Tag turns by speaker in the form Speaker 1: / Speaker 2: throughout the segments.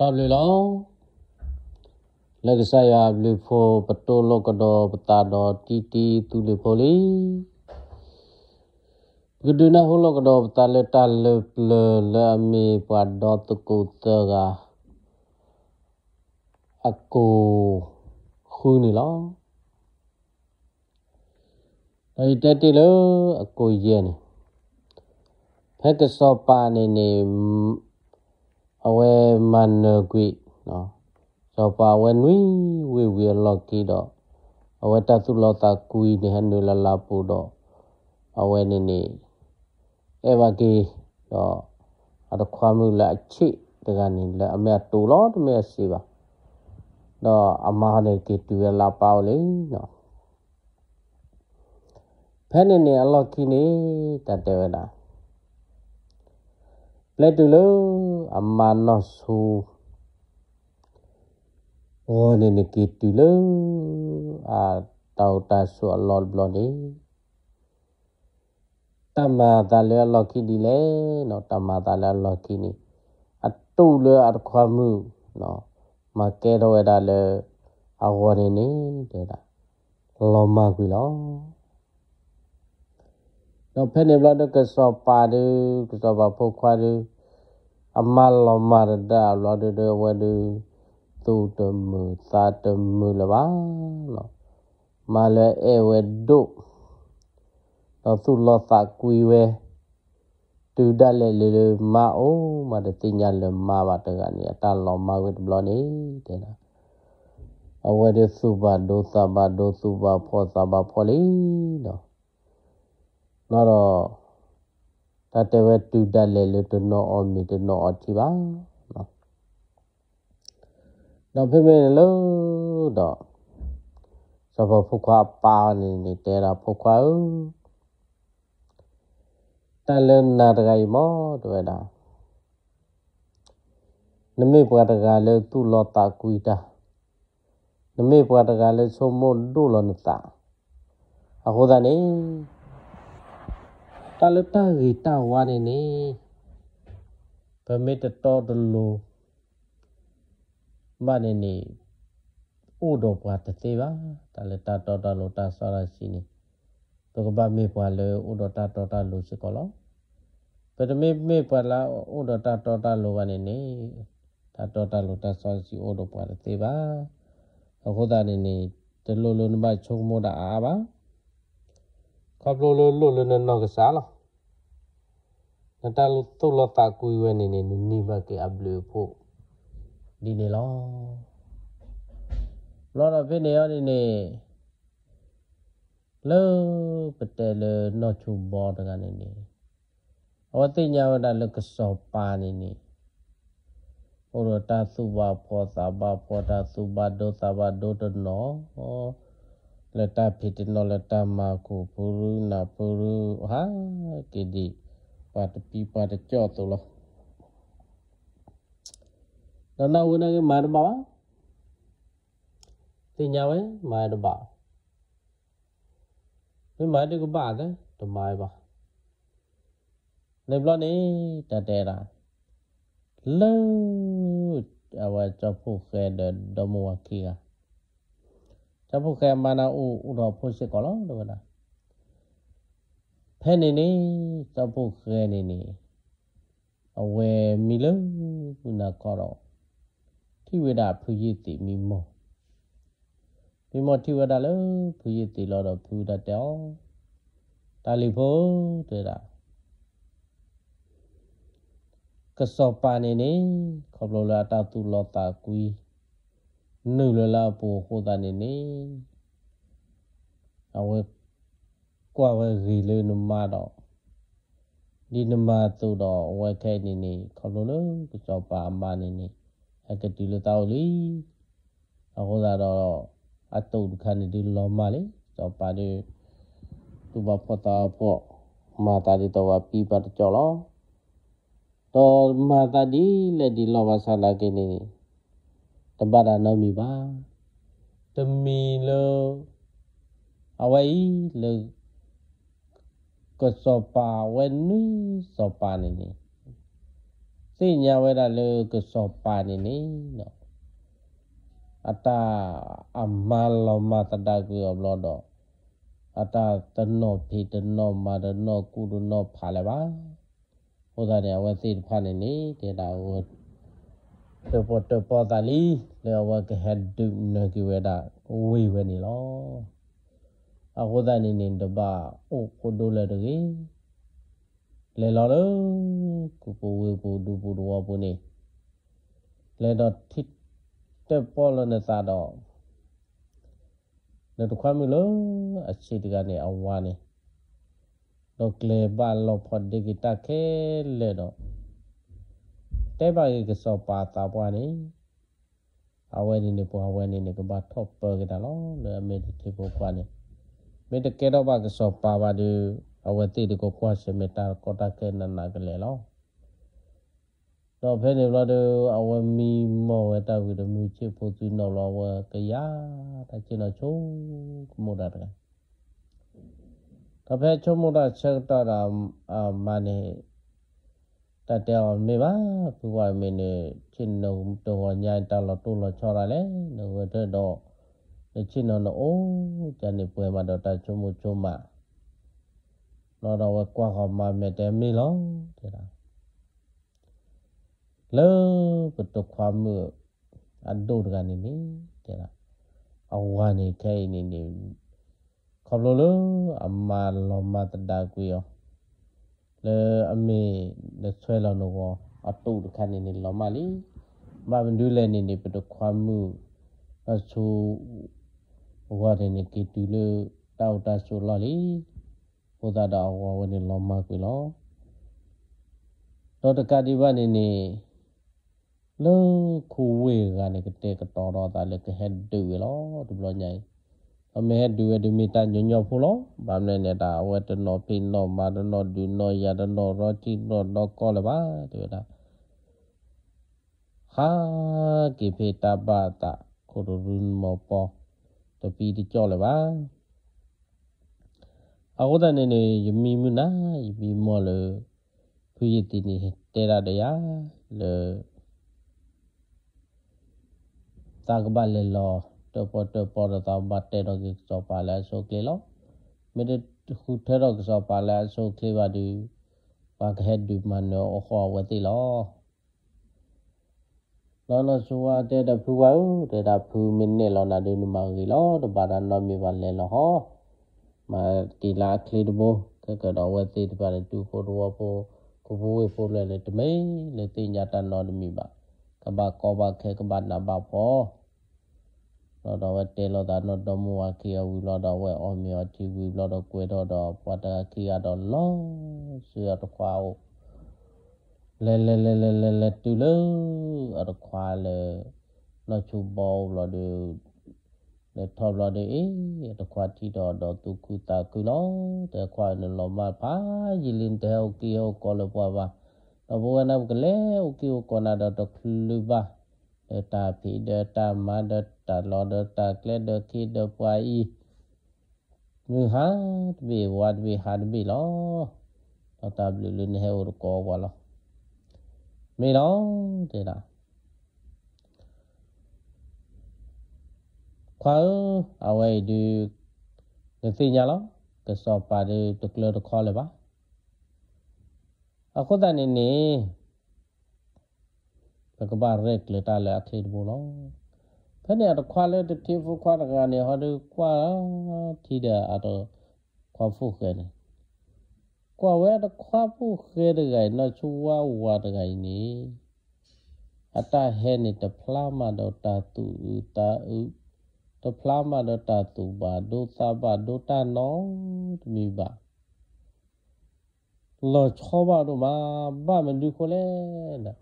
Speaker 1: W လောင်းလက်ကစားရဘလူဖိုပတိုလကတော့ပတာတော့တီတီသူလူဖိုလီဂဒနာဟိုလကတော့ပတာလက်တလက်လလအမီပါတော့တကူတကအကူခူးနေလောအဲ့တက်တီလို့အကူရဲနေဖက်ကစောပါနေနေအဝဲမနကွိနော်စောပါဝဲနွိဝေဝေလော်ကီတော့အဝဲတသုလောတာကွီနေဟနွေလလာပူတော့အဝဲနေနေအဲဝကီတော့အတခွားမှုလာချိတကနေလာအမေတူလို့တမေစီပါတော့အမားနဲ့ကီတူရလာပေါလေနော်ဖဲနေနေအလော်ကီနေတတဲဝဲလားလက်တူလုံးအမနောဆူအော်နေနေကီတူလုံးအာတောက်တာဆူအလောဘလောနေတမတာလဲလော်ကီဒီလဲနော်တမတာလဲလော်ကီနီအတူလဲအခွာမှုနော်မကဲတော့ရတာလဲအဝရနေတဲ့လောမကွီလောတော့ဖဲနေဘလတော့ကဆောပါဒူကဆောပါဖို့ခွာဒူအမလောမရဒါလောဒဒဝဒူသူတမူသာတမူလပါနော်မလဲအဲဝဲဒုတော့သူလောသာကွေဝဲတူတက်လေလေမအိုးမတတိညာလမပါတကနေအတလောမဝဲဘလောနေတဲ့နော်အဝဲဒုစုပါဒုသဘာဒုစုပါဖောသဘာဖောလေးနော်နော်တော့တတဝဲတူတလေလတနောအမီတနောအတိပါနော်တော့ဖေဖေလို့တော့စဘဖုခွာပါနေနေတဲတာဖုခွာတလနာတကရမောတွေ့တာနမေပွားတကလည်းသူ့လောတာကွီတာနမေပွားတကလည်းဆုံးမတို့လောနတာအခုဒါနေตาลตารีตาวานี่นี่เปเมตตอดลูมานี่นี่ဥတော်ပွားတသေးပါတလတတော်တော်လို့တဆရာရှိနေတကပမေပွားလေဥတော်တတော်တလို့ရှိကောလောပထမေမေပွားလာဥတော်တတော်တလို့ဝနေနေတတော်တလို့တဆရာရှိဥတော်ပွားတသေးပါအခုသားနေနေတလူလုံးမချုံမတာအားပါဘလိုလိုလွတ်လွတ်နဲ့နောက်ကစားလားနတလူတုလတာကွေးဝဲနေနေနိဘကေအဘလူဖို့ဒီနေလောလောတော့ဖိနေရနေနေလောပတဲလနော့ချူဘောတကနေနေအဝတိညာဝတလကစောပါနေနေဩရတာသုဘဖောသဘဖောတာသုဘဒောသဘဒောတနောဩလတဖိတနောလတမာကိုပုရုနာပုရုဟာကိဒီပတ်ပိပတ်ကြောတလနနဝနကမာရဘာတင်ညာဝဲမာရဘာမမာတကဘာတဲ့တမိုင်းပါလေဘလနေတတဲရာလောအဝါချဖို့ခဲဒမဝကီယာจับแค่มานาอูอุดอพูสิกอลองดูนะแพ่นี่นี่จับแค่นี่นี่เอาเวมิเลกุนากอรอที่เวดาพูยิติมีโมมีโมที่เวดาเลยพูยิติรอดพูดาเตอตาลิโพเตระกสอบปานี่นี่ขอบโลลาตาตุลอตากุยနှုတ်လလပိုကိုတာနေနေအဝဲကွာဝဲစီလေးနမတော့ဒီနမတူတော့ဝဲခဲနေနေခလုံးလုံးကြောပါမနေနေအကတိလတော့လီအဟောတာတော့အတုတ်ခဏဒီလောမလေးကြောပါဒီသူဘဖတာဖို့မာတာဒီတော့ပီပါကြော်လောတော့မာတာဒီလက်ဒီလောပါဆလာကိနေနေတပတာနောမီပါတမီလောအဝိလောကစောပါဝဲနီစောပါနေနေစိညာဝဲတာလေကစောပါနေနေနော်အတာအမလောမတတကူဘလောတော့အတာတနောဖေတနောမာတနောကုဒနောဖာလဲပါဟောတာနေဝဲစိဖာနေနေတဲ့တာဟောတပေါ်တပေါ်တလီလေဝကဟက်ဒုနကိဝဒဝိဝနီလောအဟောဒနီနင်တဘာအိုကိုဒိုလတကြီးလေလောလောကိုပဝေပူဒူပူဒဝပူနေလေတော့ထိတပေါ်လနဲ့သာတော့လေတခွမ်းမလို့အခြေတကနေအဝါနေတော့ကလေဘာလောဖတ်ဒီဂီတာခဲလေတော့တဲပါရေကစောပါတာပွားနေအဝဲနေနေပွားဝဲနေနေကဘာထော့ပေါ်ကြတာလောလေအမေတေပေါ်ပွားနေမေတကေတော့ပါကစောပါပါဒီအဝဲတိတကိုပွားစမေတာကောတာကဲနနာကလေးလောတော့ဖဲနေလို့တော့အဝဲမီမောဝဲတာကူတို့မြချစ်ဖို့သူနော်လောဝဲကရတာကျင်တော့ချုံကမို့တာတယ်တော့ဖဲချုံမို့တာချက်တာတာအာမနေတတဲအောင်မေပါဘုရားမင်းနဲ့ချင်းနုံတော်ညာတတော်တူလို့ချော်ရလေနဝတတော့ချင်းနုံတော့ကျန်နေပွဲမှာတော့တချုံမချုံမတော့တော့ကွာခေါ်မှာမဲ့တယ်မေလောတဲ့လားလောကတခွာမှုအဒုဒကနေနေတဲ့လားအဝါနေထိုင်နေနေခေါ်လို့အမလောမတတကွေရောလေအမေလက်ဆွဲလောင်းတော့အတုတ်ခန်းနေနေလောမလီမမဒူးလည်းနေနေပတခွာမှုအဆူဝါရနေကီတူလေတောက်တာဆူလော်လီဟိုသာတော်ဝဝနေလောမကွေလောတော့တကတိဘနေနေလောခူဝေကနေကတဲ့ကတော်တော်တာလည်းကဟက်တူလောဒီလိုညိုင်အမေဒူဝဒမီတာညညဖုလောဘာမနေတာဝတ်တနောပိနောမာဒနောဒူနောယဒနောရောတိနောနောကောလဘာတူတာဟာကိဖေတာဘာတာခိုရူန်မောပေါတပီတိကြောလဘာအဟုတ်တဲ့နေယမီမူနာယမီမောလဖူရတိနေတေရာတရာလေတာကဘလေလောတပတပရတာဘတ်တဲတော့ကိစောပါလဲဆိုကလေလောမေတခုထဲတော့ကစောပါလဲဆိုကလေပါဒီပါခဲဒီမနောအခေါ်ဝတိလောလောလောဆိုဝတဲ့တဖူဝါဦးတဲ့တဖူမင်းနဲ့လောနာဒိနမောင်ကြီးလောတပါတာနော်မြေပါလဲလောဟောမာတီလာကလေတဘောကကတော်ဝတိတပါတူကိုတော်ဘောကိုဘိုးဝေဖို့လဲလေတမိန်လေတင်ညာတန်တော်တမိပါကဘာကောဘာခဲကဘာနာဘာဖို့လောတော်ဝဲတေလောတာနောတော်မူဝါခေယဝီလောတော်ဝဲအောမြောတီဝီလောတော်ကွေတော်တော်ပတာခေယတော်လောဆွေရတခွာကိုလဲလဲလဲလဲလဲလဲတူလောအတခွာလဲလောချူဘောလောဒီလဲထော်လောဒီအေးတခွာတီတော်တော်သူကုတာကုလောတခွာနလောမပါယီလင်တဲအိုကီယောကောလောပွားပါတော့ဘဝနာကလေအိုကီယောကောနာတော်တော်ခလူပါเดตาผีเดตามาเดตาลอเดตาเกลเดคีเดปวายอีวิหารวิวัดวิหารบิลอตาตาบลิลินเฮอร์กอวะลอไม่ลอเดลาว้าเอาไว้ดูเดี๋ยวสิยาลอก็สอบปดูตุกเลอร์คอเลยปะอาคุตานี่นี่แล้วก็บ้านเร็กเลยตาเลยอาทิบุลองเพราะเนี่ยควาเลติทีฟุควาละกานเนี่ยเขาดูควาที่เดียอาตัวความฟุกเกินกว่าเวลาความฟุกเกินไงน่าชัววันไงนี้อาตาเหนนี่ตะพลามาดตาตูตาอุตพลามาดตาตูบาดูตาบาดูตาน้องมีบาเราชอบบ้านมาบ้านมันดูคนเล่นนะ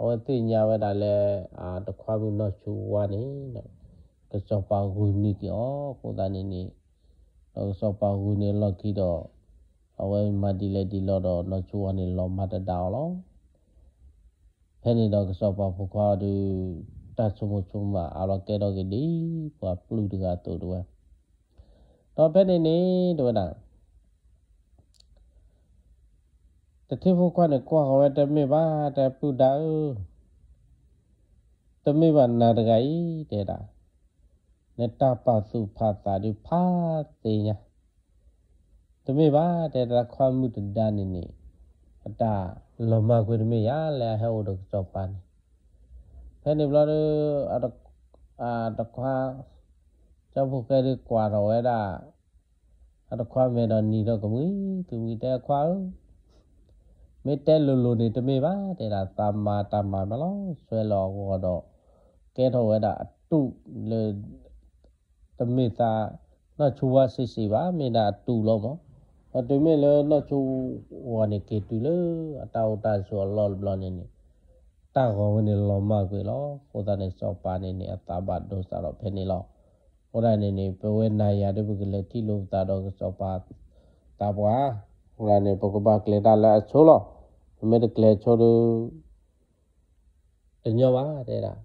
Speaker 1: အဝတိညာဝဒါလဲအာတခွားဘူးတော့ချူဝါနေတော့ကစောပါဂူနီကောကိုတာနေနေတော့စောပါဂူနေလောက်ကြီးတော့အဝဲမဒီလေဒီလောတော့တော့ချူဝါနေလောမတတောင်းလောဖဲနေတော့ကစောပါဖခွားသူတတ်ဆုံးချုံမအလောကဲတော့ကဒီပွာပလူတကတူတော့တော့ဖဲနေနေတော့တတိဖို့ခွနဲ့ကွာဟောတမေပါတပုဒ္ဒါတမေပါနာတကဤတဲ့တာနတပါစုဖာတာဒီဖာသိညာတမေပါတဲ့တာခွာမှုတဒနေနေအတာလောမကွေတမေရလဲဟောတော့စောပန်ဖဲနေဘလာအတအာတခွာเจ้าพวกแกดีกว่าเราไว้ได้อัตควาเมดอนนีเราก็มือคือมีแต่ควาမေတဲလိုလိုနေတမေပါတဲ့ဒါတာမာတာမာမလို့ဆွဲလောဝတော့ကဲထောဝဲတာအတုလေတမေတာနော်ချူဝါစစ်စီပါမေတာတူလို့မောအတူမေလောနော်ချူဝါနေကေတူလေအတာအတာဆိုလောဘလနေနေတာကောဝင်လောမကွေလောခိုတာနေစောပါနေနေအတာဘဒိုစာတော့ဖဲနေလောဟိုတိုင်းနေနေပဝဲနာရတဲ့ပုဂ္ဂလေတိလို့တာတော့စောပါတာပွားဟိုတိုင်းနေပုဂ္ဂဘကလေတာလာဆိုလောမေတ္တလေချောဒုတညောပါတဲ့လား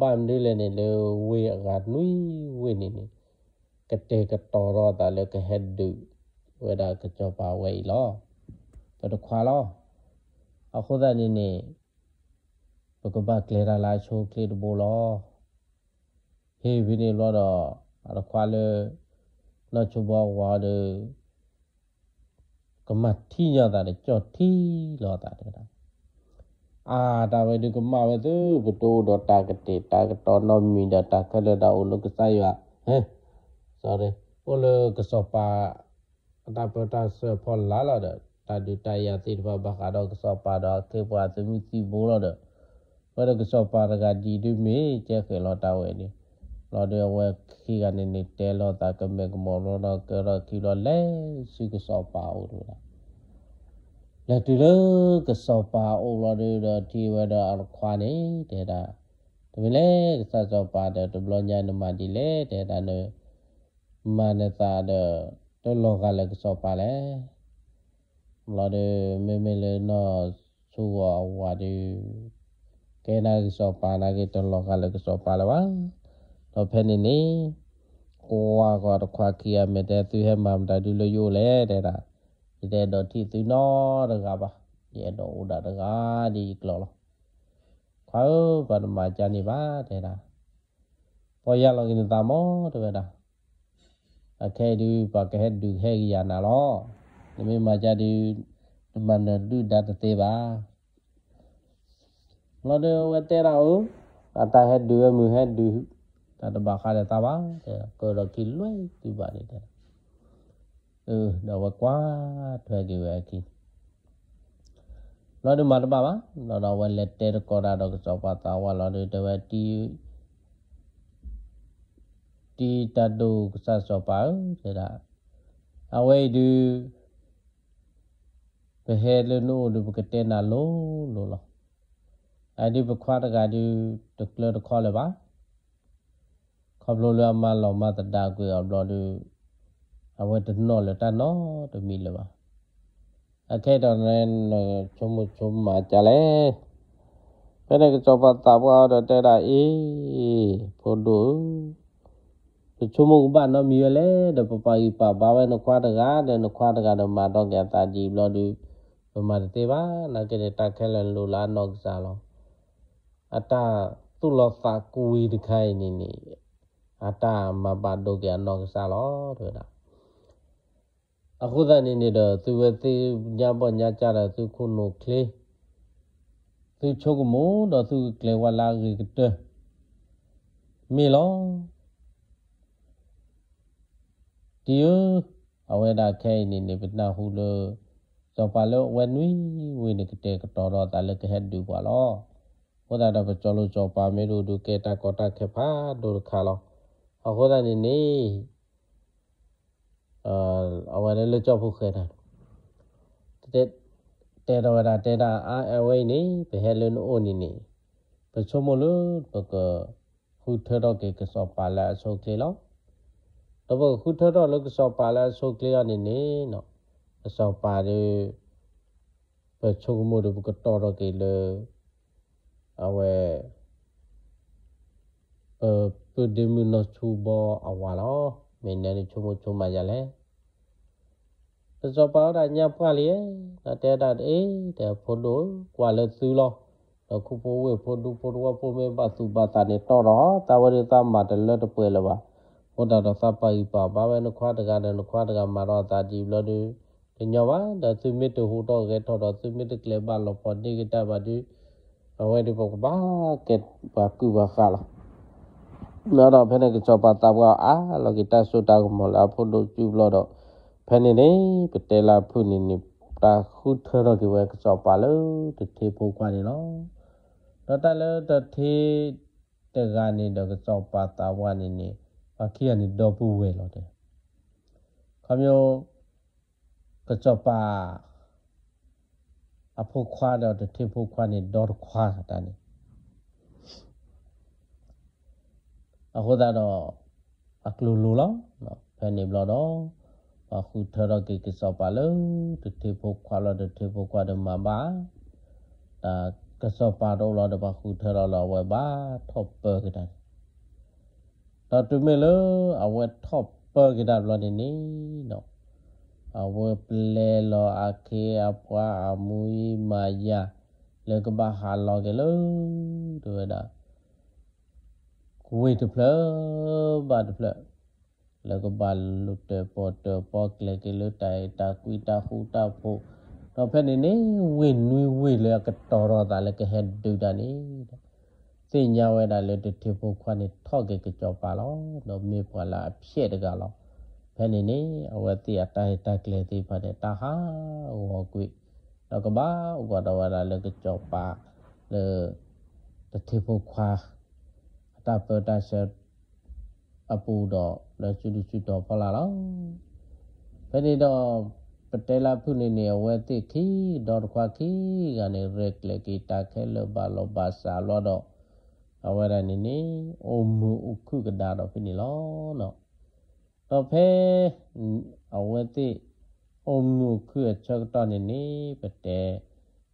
Speaker 1: ဘာမလို့လဲနေလေဝေအကနွိဝေနေနေကတဲ့ကတော်တော့တာလေကဟက်ဒုဝေဒါကချောပါဝေလောပတခွာလောအခုသာနေနေဘကဘကလေရာလာချိုကလေဒဘောလောဟေးဝိနေလောတော့အခွာလေလောချဘောဝါဒေကမထိရတာလေကြော့ထီလောတာတဲ့လားအာဒါဝေဒီကမဝသူဘတိုးတော့တာကတေတာကတော်နော်မီဒတာကလဒါဥလကဆိုင်ရဟဲ sorry ဘလကစောပါအတာပတာဆဖောလာလာတဲ့တာဒူတယာတိဘဘခါတော့ကစောပါတော့ကေပွားသမီစီဘိုးတော့ဘလကစောပါရကဒီဒီမေကျဲခေလောတာဝဲနေလော်ဒဝဲခီကနေနေတဲလောတာကမေကမောလောတော့ကရခီလောလဲစီကစောပါအိုတို့လားလက်တူလကစောပါအိုလော်ဒတော့ဒီဝဲတော့အခွာနေတဲ့တာဒါပေမဲ့ကစောစောပါတဲ့ဒဘလညာနမဒီလေတဲ့တာနဲ့မနတာတော့တော့လောကလည်းကစောပါလေလော်ဒမေမေလေနော်ဆိုဝါဝါဒီကဲနာကစောပါနာကတလောကလည်းကစောပါလားတော့ဖဲနေနေကိုဝါကတော့ခွာကီယာမတဲ့သူဟဲမမ်တာဒူလိုယိုလေတဲ့တာဒီတဲ့တော့တီသူနော်တကပါဒီတော့ဦးတာတကဒီကလောလောခွာဘာမကြနေပါတဲ့တာပေါ်ရလောကင်းတာမောတပဲတာအခဲဒီပါကဲဒူဟဲရနာလောဒီမိမကြဒီဒီမန္တူဒတ်တေပါလောဒေဝတေရာအတာဟဲဒူမူဟဲဒူတာတဘာခါတဲ့တာဘာတဲ့ကိုရကီလွဲဒီပါလေတဲ့เออတော့ကွာထွက်ကြွယ်ကြီးလောဒမတပါပါလောတော့ဝဲလက်တဲကောတာတော့စောပါတာဝါလောဒီတဝဲတီတီတတုကစစောပါတဲ့ဒါအဝဲဒီဘဟဲလနိုဒုပကတဲနာလောလောအဲဒီပခွာတကဒီတကလတခေါ်လေပါခဘလိုလမလောမတတကွေအောင်တော်လူအဝဲတနောလတနောတမီလပါအခဲတော်နဲ့ချုံမချုံမကြလဲဖဲတဲ့ကြောပတ်တာဘွားတော့တဲ့တာအေးဖို့တို့ချုံမကဘာနော်မီရလဲတပပကြီးပါဘာပဲနခွာတကားတဲ့နခွာတကားတော့မတော့ကြတာကြီးဘလို့ဒီဘမတေပါနာကတဲ့တခဲလန်လူလာနော့စားလောအတာသူ့လောစာကူဝီတခိုင်းနေနေအတာမပါတော့ကြတော့စားလို့တွေ့တာအခုတည်းနေတော့သူပဲသိညပေါ်ညကြတာသူခုနကလေးသူချုပ်ကမို့တော့သူကလေးဝလာကြီးတဲ့မေလောဒီယအဝဲတာခဲနေနေပနာဟုလို့စောပါလို့ဝဲနွီဝိနေကတဲ့ကတော်တော်တလည်းကဟက်ဒူပါလောဟောတာတော့ကြောလို့ကြောပါမေလို့ဒုကေတာကောတာခေဖာဒုခါလော agoda ni ni awale le chop khu khena te te da da te da a awe ni pe helen o ni ni pe chomo lu pe ko khu the do ke ke so pala so ke lo to bo khu the do lo ke so pala so ke ya ni ni no so pa de pe chomo lu pe ko to do ke le awe အပဒမီနောချူဘောအဝါလောမင်းနဲ့ချုံချုံမရလဲစောပါရညဖွာလေတဲတာတေတဲဖို့တို့ကွာလသူလောအခုပိုးဝေဖို့တို့ဖို့ဝဖို့မေဘသူပါတာနေတော့တော့တဝရတမတလတ်ပွဲလပါဘုဒ္ဓတော်စပိုင်ပါဘာပဲနခွာတကတဲ့နခွာတကမာတော့တာဒီလို့ဒီညောပါဒါသူမစ်တဟူတော့ကဲတော့တော့သူမစ်တကလေပါလောပေါ်ဒီကတာပါဒီအဝဲဒီပေါ့ပါကဲပါကူပါခါလားလောတော့ဖဲနေကချောပါတာကအာလောကတာဆိုတာကမလာဖို့လို့ကျူလောတော့ဖဲနေနေပတဲလာဖုန်နေတာခုထရကဝဲကချောပါလို့တတိဖို့ကွာနေလောတော့တလည်းတတိတကနေတော့ကချောပါတာဝနေနေဘာခိရနေတော့ပူဝဲလောတဲ့ခမျိုးကချောပါအဖို့ခွာတော့တတိဖို့ခွာနေတော့ခွာတာနေအခုတော့အကလူလူလောနော်ဖဲနေဘလောတော့အခုထရကေကစောပါလောတတိဖို့ခွာလောတတိဖို့ခွာဓမ္မပါဒါကစောပါတော့လောတပါခုထရလောဝဲပါထော့ပကတတော့တူမေလောအဝဲထော့ပကတလောနေနေနော်အဝဲပလေလောအခေအပွားအမူမာယာလေကဘာဟာလောကေလောတွေ့တာဝေတဖလဘာတဖလလကဘလုတပေါ်တပေါကလကလတိုင်တာကွီတာခူတာဖို့တော့ဖက်နေနေဝေနွေဝေလကတော်တော်တာလကဟက်ဒူတာနေတဲ့စင်ညာဝဲတာလေတတိဖို့ခွနဲ့ထော့ကေကကြောပါလောတော့မေပွာလာဖြည့်တကလောဖဲနေနေအဝတိအတိုင်တကလေတိဖတဲ့တာဟာဝောကွေတော့ကဘာဥပတော်ဝါလာလေကကြောပါလေတတိဖို့ခွာတာပတာဆက်အပူတော့လက်ချူချူတော့ဖလာတော့ဖဒီတော့ပတဲလာဖုနေနေဝဲတိခီဒေါ်ခွာခီကနေရက်လက်ကီတာခဲလဘလဘစာလောတော့အဝရနေနေအုံမူခုကဒါတော့ဖိနေလောနော်တော့ဖဲအဝတိအုံမူခုချက်တော့နေနေပတဲ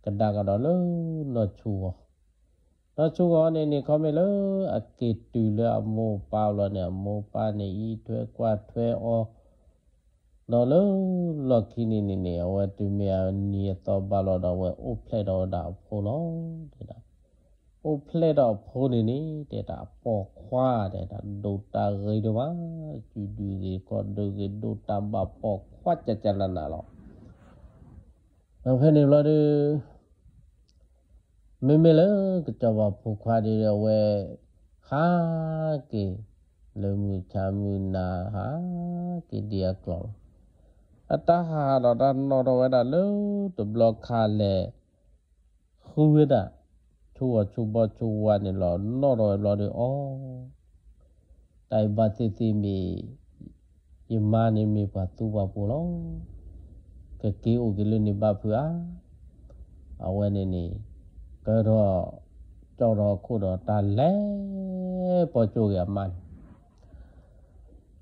Speaker 1: ကဒါကတော့လောလောချူဝนชูกอนี่นี่เขาไม่เลยอกิตุเลอโมปาวลเนี่ยโมปานี่อีถ้วยกว่าถ้วยออနော်လောလော်ကီနီနီနီအဝတ်တူမီယာနီတော့ဘာလို့တော့ဝဲအိုဖလက်တော့တာဖိုးလို့တဲ့တာအိုဖလက်တော့ဖိုးနေနေတဲ့တာပေါ်ခွာတဲ့တာဒိုတာရေတော့ပါကျူဒူရေကောဒိုရေဒိုတာဘာပေါ်ခွာကြကြလနာလို့ဘယ်ဖက်နေလို့ไม่ไม่เลิก็จะว่าผู้ควาดีเรเวฮาเกเลมือชามือนาฮาเกเดียกลองอัตหาเราดันนอรเวดาเลตัวบล็อกคาเลคเอดะชัวชูบอชัวเนี่ยเรานอรเวเราดีอ๋อแต่บัติสิมียิมานี่มีปัตุบาปุลองก็เกี่อวกิลือนีบาปอาเอาไว้นี่ตรอเจ้ารอคู่ดอตาแล้วปอจูอย่ามัน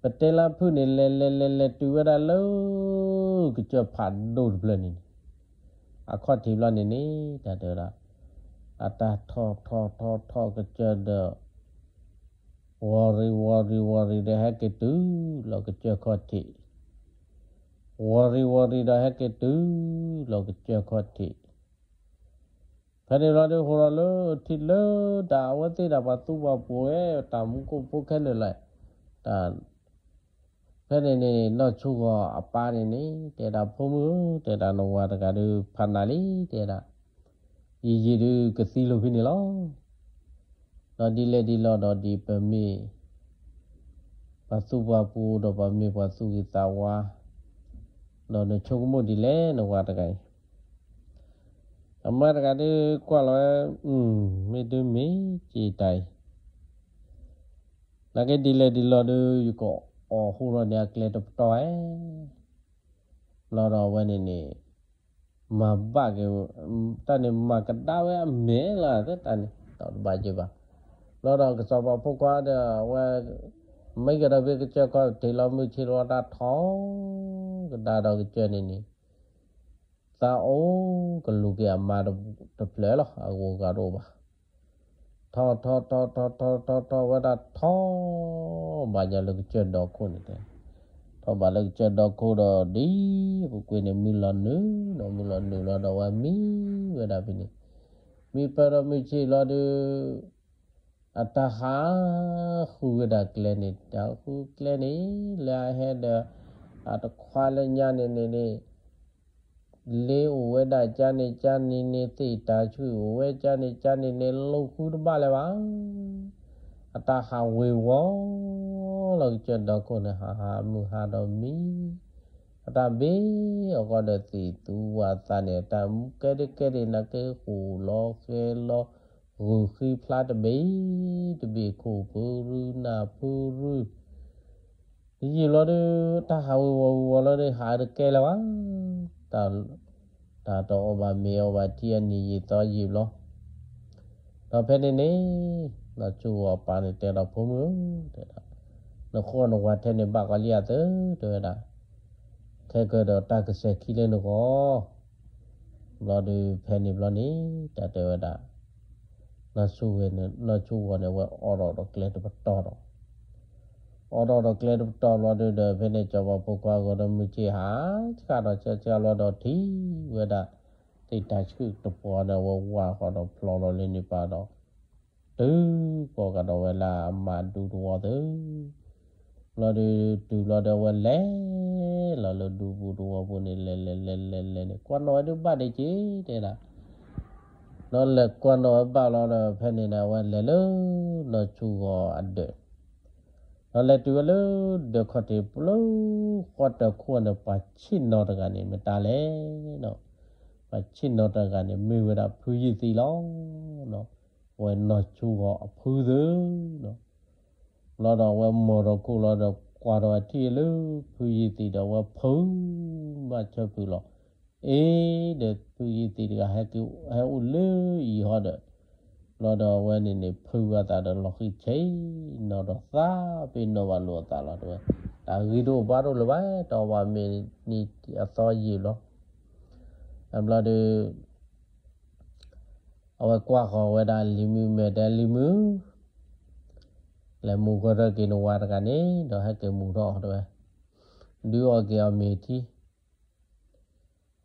Speaker 1: ปเตลาพื้นเลเลเลเลตัวเวลาลูกก็จะผ่านดูดเปล่นี่อาข้อทีมลรานี่นี่จะเดี๋ยวละอาตาทอทอทอทอก็จะเดอวอริวอริวอริได้ให้กตูเราก็เจอข้อทีวอริวอริได้ให้กตูเราก็เจอข้อทีဖယ်ဒရယ်ဟိုရလထီလဒါဝတိဒါပတူပပွဲတာမူကိုပုခဲနေလိုက်ဒါဖယ်နေနေတော့ချုကအပါနေနေတဲ့တာဖုံမှုတဲ့တာနောဝတကတူဖန်တာလီတဲ့တာဒီကြီးတူကစီလိုဖြစ်နေလောတော့ဒီလေဒီလောတော့ဒီပမေပသုပပူတော့ပမေပသုကိတဝါတော့ချုကမှုဒီလေနောဝတကိုင်အမတ်ကတည်းကွာလဲอืมမေတ္တမေကြည်တိုင်လကဒီလေဒီလော်ဒူယူကောအော်ဟိုရနေကလေတော့တော့လော်တော်ဝနေနေမဘကေတန်နေမကတာဝဲမဲလာတဲ့တန်တော့ဘာကြပါလော်တော်ကစောပါပုတ်ကွာတဲ့ဝဲမိတ်ကရဘေကချက်ကောဒေလာမှုချီလော်တာထောင်းကတာတော့ကြွနေနေ ta o ka lu ke ma da da ple lo a go ga do ba tho tho tho tho tho tho tho wa da tho ba ja lu che do ko ni de tho ba lu che do ko do di bu kwe ni mi la nu do mi la nu la do wa mi wa da bi ni mi pa ra mi chi la de အတဟာခုဝဒကလနေတောက်ခုကလနေလာဟဲဒအတခွာလညာနေနေနေလေဝေဒကြနေကြနေနေသိတာချွေဝေကြနေကြနေနေလောက်ခုတပါလဲပါအတဟာဝေဝလောက်ကြတော့ကိုနဟာဟာမူဟာတော်မီအတဘေအကောဒတိသူဝသနေတမ်ကဲကဲနကေဟူလောကေလောဟူခိဖလာတဘေတဘေကိုပူရနာပူရဒီလောတဟာဝေဝလောတဟာကဲလဝါတာတာတော်အဘမေအဘတီအနီရီတော်ကြီးလောတော့ဖဲနေနေတော့ချူဝပါနေတဲ့တော့ဖုံးလို့တဲ့နခေါနဝတ်တဲ့နေပါကလေးတဲ့တဲ့တာထဲကတော့တက်ကဆက်ခီလဲနကောဘလော်ဒီဖဲနေဘလော်နေတတဲ့ဝတာနဆူဝဲနနချူဝနဲ့ဝဲအော်တော့ကလဲတော့တော်တော့အော်တော့ကလပ်တော်လော်တဲ့ဘယ်နဲ့ကြောပါပုတ်ကွာကတော့မြချီဟာချကတော့ချာချာလော်တော့ဒီဝဒတိတ်တချွတ်တပေါ်တော့ဝါခေါ်တော့ဖလော်လော်လေးနေပါတော့တူပေါ်ကတော့ဝလာမတူတော်သူလော်ဒီတူလော်တော့ဝလဲလော်လော်ဒူဘူးတော်ဘူးနေလဲလဲလဲလဲလဲကွန်တော်ဒူပါတဲ့ကြီးတဲ့လားလော်လက်ကွန်တော်ပါလော်တော့ဖက်နေတာဝလဲလို့လော်ချူတော့အဲ့เราเลตัวเลเดคอติปลูกอดควรปัจฉินนอตกันนี่ไม่ตาเลยเนาะปัจฉินนอตกันนี่มีเวลาพูดสิลองเนาะวันนอชูก็พูดเนาะเราดอกว่ามรกุเราดอกกว่าดอกที่ลือพูดสิดอกว่าพูดมาเชื่อพูดหรอเอ๊เด็กพูดสิดอกให้กูให้อุลืออีฮอดเด้อလောတော်ဝဲနေနေဖုကတာတော့လခိချိန်နော်တော့သာပြင်းတော့လောတာလာတော့ဒါဂီတို့ဘာတို့လပဲတော်ပါမင်းနီအသောရည်လောအမလာဒီအဝကွာခေါ်ဝဲတာလီမူမဲတယ်လီမူလဲမူကရကိနဝါရကနေတော့ဟဲ့ကေမူတော့တော့ဒီော်ကေအမီတီ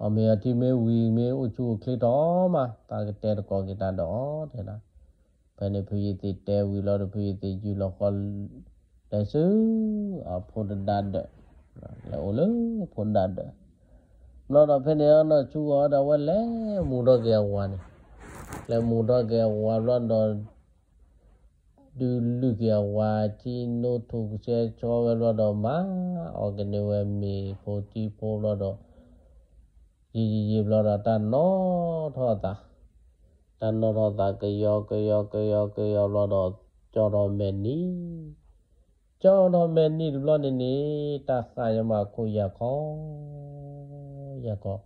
Speaker 1: အမေအတိမေဝီမေအချိုခလေတော်မှာတာကတဲကောကေတာတော်တဲ့လားဘယ်နေဖူရီတီတဲဝီလောဖူရီတီယူလောကောတဲဆူအဖို့ဒတ်လောလောဖို့ဒတ်လောတော့ဖနေရတော့ချူောတော့ဝဲလဲမူတော့ကေဝါနေလဲမူတော့ကေဝါလောတော့ဒူလူကေဝါတီနိုထုကစေချောလောတော့မာအော်ဂနီဝဲမီဖိုတီဖိုလောတော့ยียีบลอรตานอทอตาတန်တော်သာကယောကယောကယောကယောလောတော်ကြောတော်မယ်နီကြောတော်မယ်နီလောနေနီတဆာယမကိုရခောရခော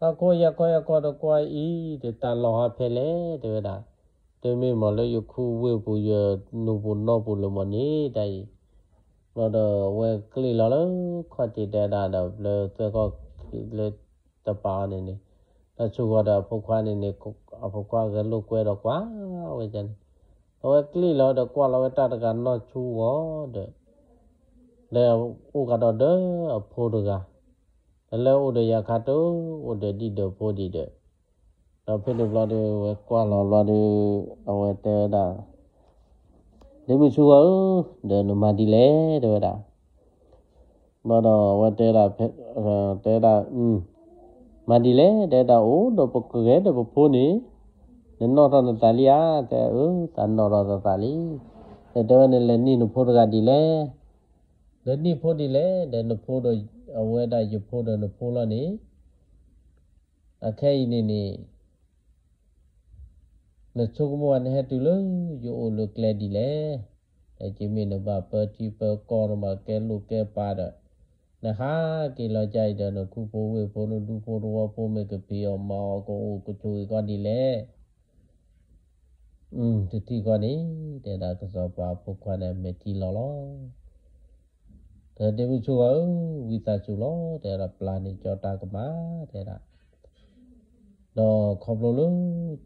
Speaker 1: သကိုရခောရခောတော့ကွာဤတေတန်လောဟာဖဲလေတေဝဒတေမေမလယခုဝေပူရနုပုနောပုလမနီတိုင်လောတော်ဝဲကလီလောလောခွတ်တေတာတော့လေသေကောလေ tapane ne ta chugo da phokwa ne ne ko phokwa ga lo kwe ro kwa we jan we kli lo da kwa lo ta da ga no chu wo de le u ga do de pho do ga le u de ya kha to u de di de pho di de ta phe do lo de we kwa lo lo de we te da de mi chu wo de no ma di le de da တော့ဝတ်တဲတာတဲတာอืมမဒီလေတဲ့တာအိုတော့ပကဲတော့ဖိုးနေနော်တော့တလီယာတဲ့အိုတန်နော်တော့တလီတဲ့တော့နဲ့လည်းနိနဖိုးကဒီလေလည်းနိဖိုးဒီလေတဲ့နဖိုးတော့အဝဲတာယူဖိုးတော့နဖိုးလို့နေအခဲနေနေနချုပ်မဝနဟတူလို့ယိုလိုကလေဒီလေအကြည့်မင်းဘာပါတီပါကောရမကဲလူကဲပါတော့ na ha ke lo jai da no ku po we po no du po ro wa po me ke pe o ma o ko o ku chu ko ni le um ti ti ko ni de da ka so pa po kwa na me ti lo lo de de bu chu wa wi ta chu lo de ra pla ni cho ta ka ma de ra တော့ခေါပလိုလုံး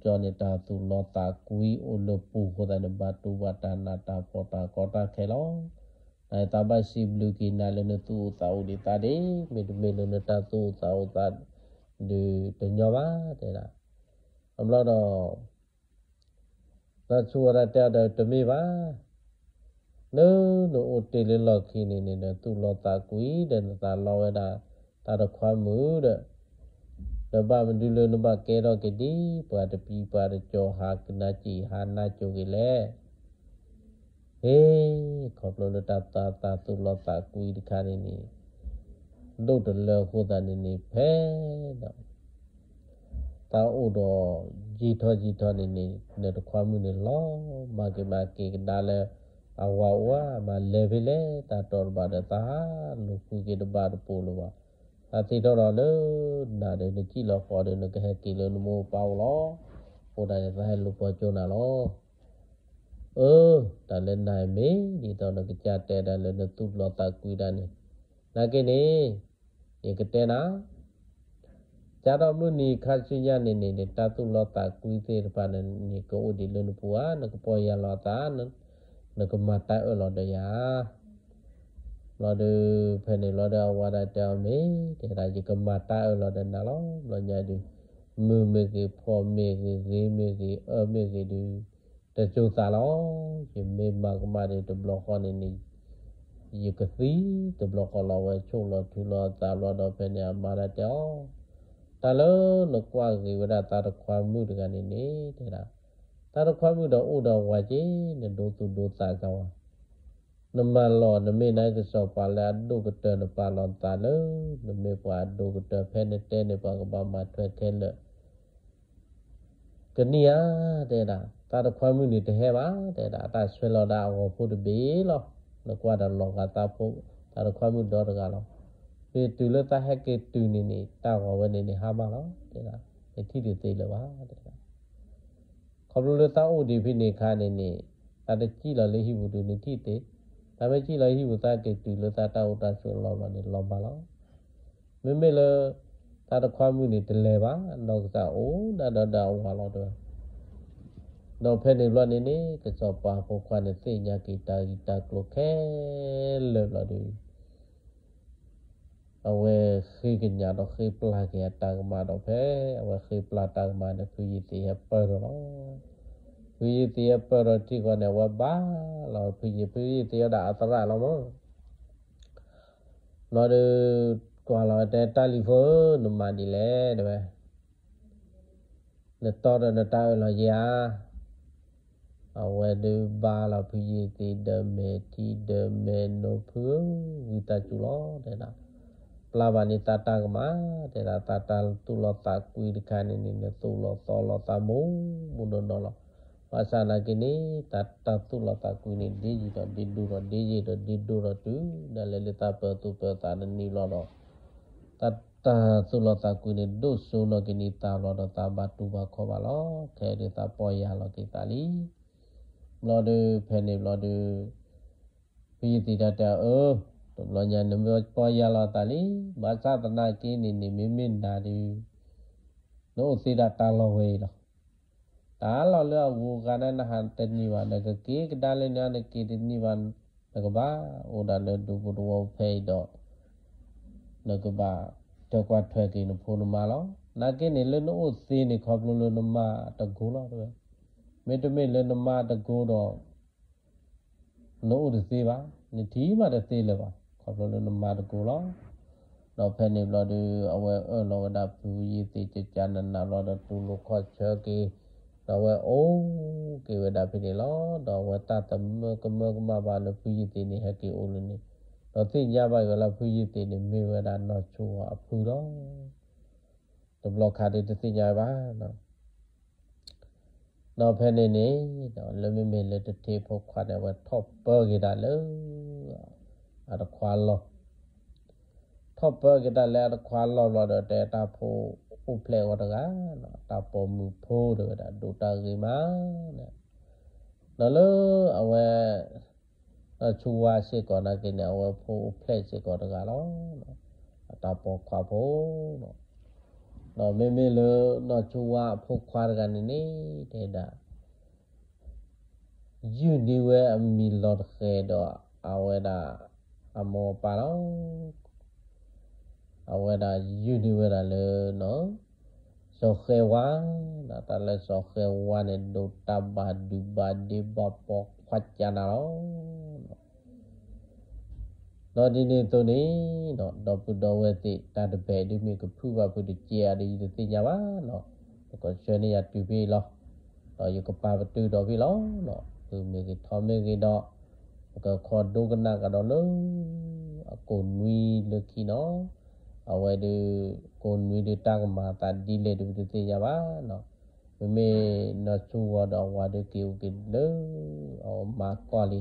Speaker 1: ကြောနေတာသူလောတာကွီအိုလပူကိုတဲ့ဘတ်တူဝတာနာတာပေါ်တာကောတာခဲလော tabasi blue ki nalene tu tau di tade med melone ta tu tau ta de de nyoba de la amlo do ta chuara ta de de me ba no no o te le lo ki ni ni ne tu lo ta kui de ta lo ya da ta de khwa mu de နဘမဒူလနဘကေရောကေဒီပါတပီပါရချောဟာကနာချီဟာနာချိုကေလေဟေးခေါပလတတာတာသုလတာကူဒီခါနေနေလုတ်တလခိုတာနေနေဖဲတော့တာဥတော်ជីထောជីထောနေနေနဲ့တခွာမှုနေလောမာကေမာကေဒါလဲအဝဝမလဲပဲလေတာတော်ပါတာလူကူကေတပါပို့လို့ပါအတိတော်တော်လို့နာတယ်ကြည်လို့ပေါ်တယ်ငါကဲကီလို့မိုးပေါ့လို့ဟိုတိုင်းပဲလူပေါ်ကျွန်းလာလို့เออตาเลนนายเมดีตอนกจาแต่ดาเลนตุบลอตากุยดานี่นาเกเนเอกเตนาจาดอมลุนีคัชิยะเนเนตาตุลอตากุยเตปานนีโกอุดิเลนปัวนกปอยาลอตานนกมาตาเอลอดยาလောဒဖနေလောဒဝါဒတောင်းမီတေရာကြီးကမတာလောဒနာလောလောညာဒီမူမေကေဖောမေကေရေမေကေအမေကေဒူ chu sa lo ye me ma ka ma de de blo kho ni ni ye ka si de blo kho lo wa chu lo thu lo ta lo do pe ne ma ra ta ta lo no kwa gi wa ta ta kwa mu de ka ni ni de la ta ta kwa mu do o do wa ji ne do tu do ta ka wa နမလောနမေနိုင်ကစောပါလာဒုကတနပါလောတာလနမေပွာဒုကတဖဲနေတဲ့နေပါကပါမထွက်ခဲလကနိယာတဲ့လားတာတခွမ်းမှုနေတဟဲပါတဲ့တာတာဆွဲလောတာဟောဖို့တပေလောလကွာတာလောကတာဖို့တာတခွမ်းမှုတော့တကလောပေတူလတာဟက်ကေတူနေနေတာဟောဝနေနေဟာပါလောတဲ့တာအထီတူသေးလောပါတဲ့တာခေါပလူတာအိုဒီဖိနေခါနေနေတာတကြည့်လောလေးဟိဘူးတူနေတိသေးဒါပဲကြည့်လိုက်ဟိဘူးတာကေတူလတာတာအိုတာဆွဲလောပါနေလောပါလောမမေလောတာတခွမ်းမှုနေတလဲပါတော့ကတာအိုဒါဒါဒါဟောလောတော့นองเพนินร้อนนี้นี่ก็สอบปากพกควันในสี่ยากิตากิตาโกลแค่เลือดเราดูเอาไว้คือกินยาเราคือปลาเกียตางมาเราเพ้เอาไว้คือปลาตางมาเนี่ยคือยีเตีเปอร์รอคือยีเตีเปอร์รอที่ก่อนเนี่ยว่าบ้าเราพี่ยีพี่ยีเตียด่าตระเรามัเราดูกว่าเราแต่ตาลิฟเวอร์นุ่มมาดีแล้วเนี่ยเนี่ยตอนเราเนี่ยตาเรายาအဝဲဒဘာလာဖီယတီဒမေတီဒမေနိုဖူဝီတာချူလောတဲ့လားပလာဘာနီတာတာကမာတဲ့လားတာတာတူလောတာကွီဒခန်နီနေတူလောတော်လောတာမူမုန်နော်လောဘာသာလာကနေတတတူလတာကူနေဒီဂျီတော့ဒီဒူတော့ဒီဂျီတော့ဒီဒူတော့တူဒါလည်းလတာပတ်တူပတ်တာနီလောတော့တတတူလတာကူနေဒုဆိုလကနေတာလောတော့တာဘတ်တူဘခေါ်ပါလောခဲတဲ့တာပေါ်ရလောကိတာလီบลอดูแผ่นบลอดูปีติดาตาเออตบลอญาณเมปอยาลอตาลีบาสาตนาเกนินิมิมินดาดีโนสิดาตาลอเวลอตาลอเลือวูกานะนะหันเตนิวานกะเกกดาเลนะนะเกตินิวานนกบาโอดาเลดูบุดวอเฟยดอนกบาတကွာထွက်ကိနဖုန်မာလောနာကိနေလနိုစေနေခေါပလိုလနမာတကူလောတော့မေတ္တမေလနမတကိုတော့နိုးရသေးပါနိတိမတသေးလပါခေါ်လို့လနမတကိုလောတော့ဖဲနေလို့ဒီအဝဲအော်လောဒဘူးရတိကြကြနနာလောဒတူလို့ခေါ်ချေကေတော့ဝဲအိုးကေဝဒဖိနေလောတော့ဝတတမကမကမပါလို့ဘူးရတိနေဟကေအိုးလို့နေတော့သိညပါရလားဘူးရတိနေမေဝဒနော်ချိုးအဖူတော့တဘလခါတဲ့သိညပါနော်နော်ဖဲနေနေတော့လမေမေလက်တေဖို့ခွာတယ်ဝတ်ထော့ပေါ်ကြတာလေအတခွာလောထော့ပေါ်ကြတာလဲအတခွာလောလောတော့တဲတာဖို့ဥပလေဝတကနော်တာပေါ်မူဖို့တော့တာဒိုတာကြီးမာတဲ့နော်လောအဝဲအချူဝါရှိကောနာကိနေအဝဲဖို့ဥပလေရှိကောတကလောတာပေါ်ခွာဖို့နော်နော်မေမေလိုနော်ချူဝါဖို့ခွာကန်နေတဲ့ဒါယူနေဝဲအမီလော့ခဲတော့အဝဲတာအမောပါတော့အဝဲတာယူနေဝဲတာလေနော်စောခဲဝါနာတလဲစောခဲဝါနဲ့ဒိုတာဘာဒီဘာဒီဘာပေါခွတ်ကြနာတော့တော်ဒီလေးတို့နေတော့တော့ပူတော်ဝဲတိတာတပဲဒီမိကဖူပါဖူတကြရဒီသိကြပါနော်ကောရှယ်နေရတူပြီလောတော့ယကပါပတူတော်ပြီလောနော်သူမိကထောမိကတော့ကခေါ်ဒုကနာကတော့လုံးအကိုနွီလခီနော်အဝဲဒီကိုနွီဒီတကမာတာဒီလေဒီသိကြပါနော်မမေနော်ချူဝတော်ဝါဒကေဦးကေလုံးအော်မာကောလီ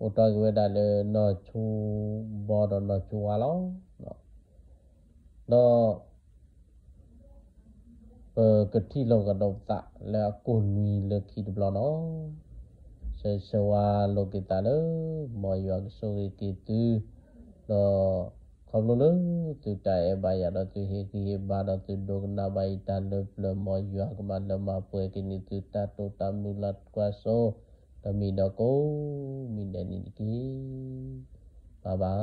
Speaker 1: โอตอกเวดาเลนอชูบอดนอชูวาลองเนาะเออกะที่ลงกะดบตะแล้วกุนมีเลคิดบลอนอเซชวาโลกิตาเลมอยอกโซกิตุเนาะขอบลุลตุตายบายาดตุเฮกิเฮบาดตุดกนาบายตาเลปลมอยอกมาลมาปวยกินิตุตาตุตามุลัดกวาโซတမီတော့ကိုမိတဲ့နိတိဘာဘာ